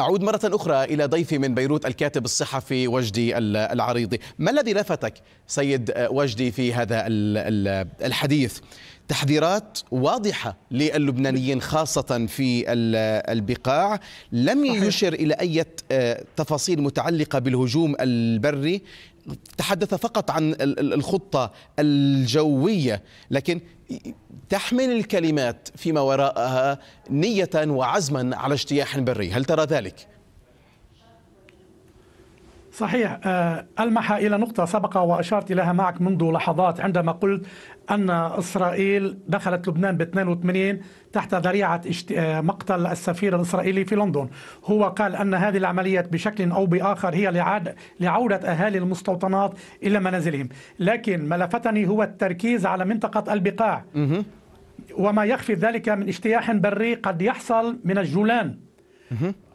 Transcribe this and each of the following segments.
أعود مرة أخرى إلى ضيفي من بيروت الكاتب الصحفي وجدي العريضي ما الذي لفتك سيد وجدي في هذا الحديث تحذيرات واضحة للبنانيين خاصة في البقاع لم يشر إلى أي آه، تفاصيل متعلقة بالهجوم البري تحدث فقط عن الخطة الجوية لكن تحمل الكلمات فيما وراءها نية وعزما على اجتياح بري هل ترى ذلك؟ صحيح آه، ألمح إلى نقطة سبق وأشرت إليها معك منذ لحظات عندما قلت أن إسرائيل دخلت لبنان ب 82 تحت ذريعة آه، مقتل السفير الإسرائيلي في لندن هو قال أن هذه العملية بشكل أو بآخر هي لعودة أهالي المستوطنات إلى منازلهم لكن ما لفتني هو التركيز على منطقة البقاع وما يخفي ذلك من اجتياح بري قد يحصل من الجولان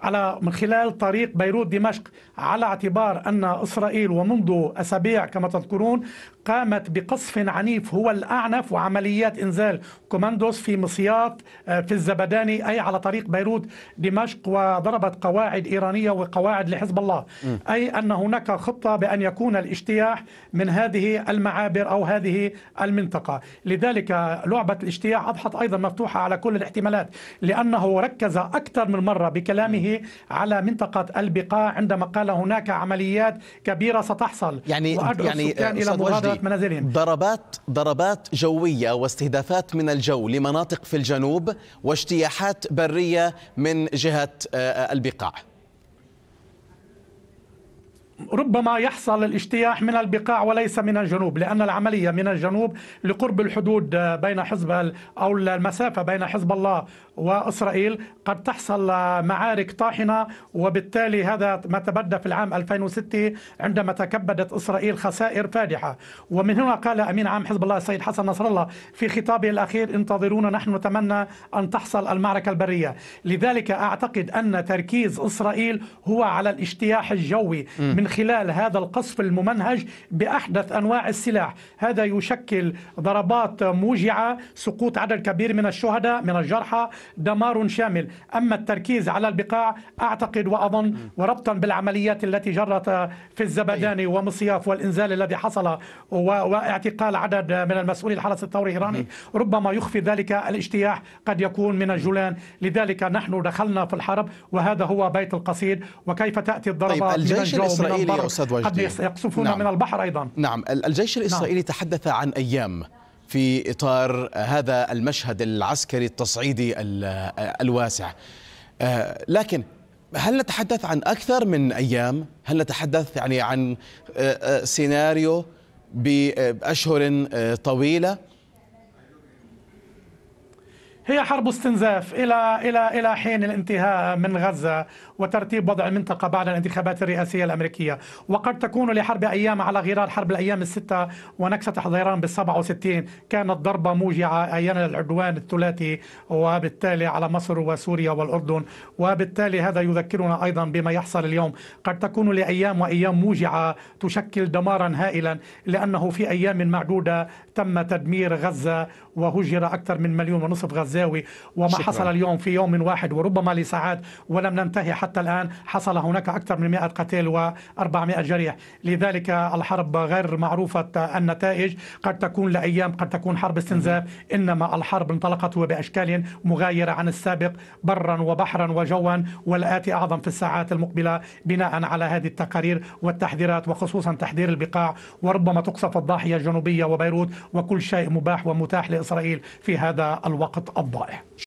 على من خلال طريق بيروت دمشق على اعتبار أن إسرائيل ومنذ أسابيع كما تذكرون قامت بقصف عنيف هو الأعنف وعمليات إنزال كوماندوس في مصياط آه، في الزبداني أي على طريق بيروت دمشق وضربت قواعد إيرانية وقواعد لحزب الله أي أن هناك خطة بأن يكون الاجتياح من هذه المعابر أو هذه المنطقة لذلك لعبة الاجتياح أضحت أيضا مفتوحة على كل الاحتمالات لأنه ركز أكثر من مرة بكلامه على منطقة البقاع عندما قال هناك عمليات كبيرة ستحصل يعني يعني إلى مغادرة منازلهم ضربات ضربات جوية واستهدافات من الجو لمناطق في الجنوب واجتياحات برية من جهة آه، آه، البقاع ربما يحصل الاجتياح من البقاع وليس من الجنوب لأن العملية من الجنوب لقرب الحدود بين حزب أو المسافة بين حزب الله وإسرائيل قد تحصل معارك طاحنة وبالتالي هذا ما تبدى في العام 2006 عندما تكبدت إسرائيل خسائر فادحة ومن هنا قال أمين عام حزب الله السيد حسن نصر الله في خطابه الأخير انتظرونا نحن نتمنى أن تحصل المعركة البرية لذلك أعتقد أن تركيز إسرائيل هو على الاجتياح الجوي من من خلال هذا القصف الممنهج بأحدث أنواع السلاح هذا يشكل ضربات موجعة سقوط عدد كبير من الشهداء من الجرحى دمار شامل أما التركيز على البقاع أعتقد وأظن وربطا بالعمليات التي جرت في الزبداني طيب. ومصياف والإنزال الذي حصل واعتقال عدد من المسؤولين الحرس الثوري الإيراني ربما يخفي ذلك الاجتياح قد يكون من الجولان لذلك نحن دخلنا في الحرب وهذا هو بيت القصيد وكيف تأتي الضربات طيب الجيش الإسرائيلي الإسرائيلي أستاذ وجدي قد يقصفون نعم. من البحر أيضا نعم الجيش نعم. الإسرائيلي نعم. تحدث عن أيام في إطار هذا المشهد العسكري التصعيدي الواسع آه، لكن هل نتحدث عن أكثر من أيام؟ هل نتحدث يعني عن آه، آه، سيناريو بأشهر طويلة؟ هي حرب استنزاف إلى إلى إلى حين الانتهاء من غزة وترتيب وضع المنطقة بعد الانتخابات الرئاسية الأمريكية وقد تكون لحرب أيام على غرار حرب الأيام الستة ونكسة حزيران بال 67 كانت ضربة موجعة أيام العدوان الثلاثي وبالتالي على مصر وسوريا والأردن وبالتالي هذا يذكرنا أيضا بما يحصل اليوم قد تكون لأيام وأيام موجعة تشكل دمارا هائلا لأنه في أيام معدودة تم تدمير غزة وهجر أكثر من مليون ونصف غزة الزاوي وما شكرا. حصل اليوم في يوم واحد وربما لساعات ولم ننتهي حتى الآن حصل هناك أكثر من 100 قتيل و400 جريح لذلك الحرب غير معروفة النتائج قد تكون لأيام قد تكون حرب استنزاف إنما الحرب انطلقت وبأشكال مغايرة عن السابق برا وبحرا وجوا والآتي أعظم في الساعات المقبلة بناء على هذه التقارير والتحذيرات وخصوصا تحذير البقاع وربما تقصف الضاحية الجنوبية وبيروت وكل شيء مباح ومتاح لإسرائيل في هذا الوقت Bye.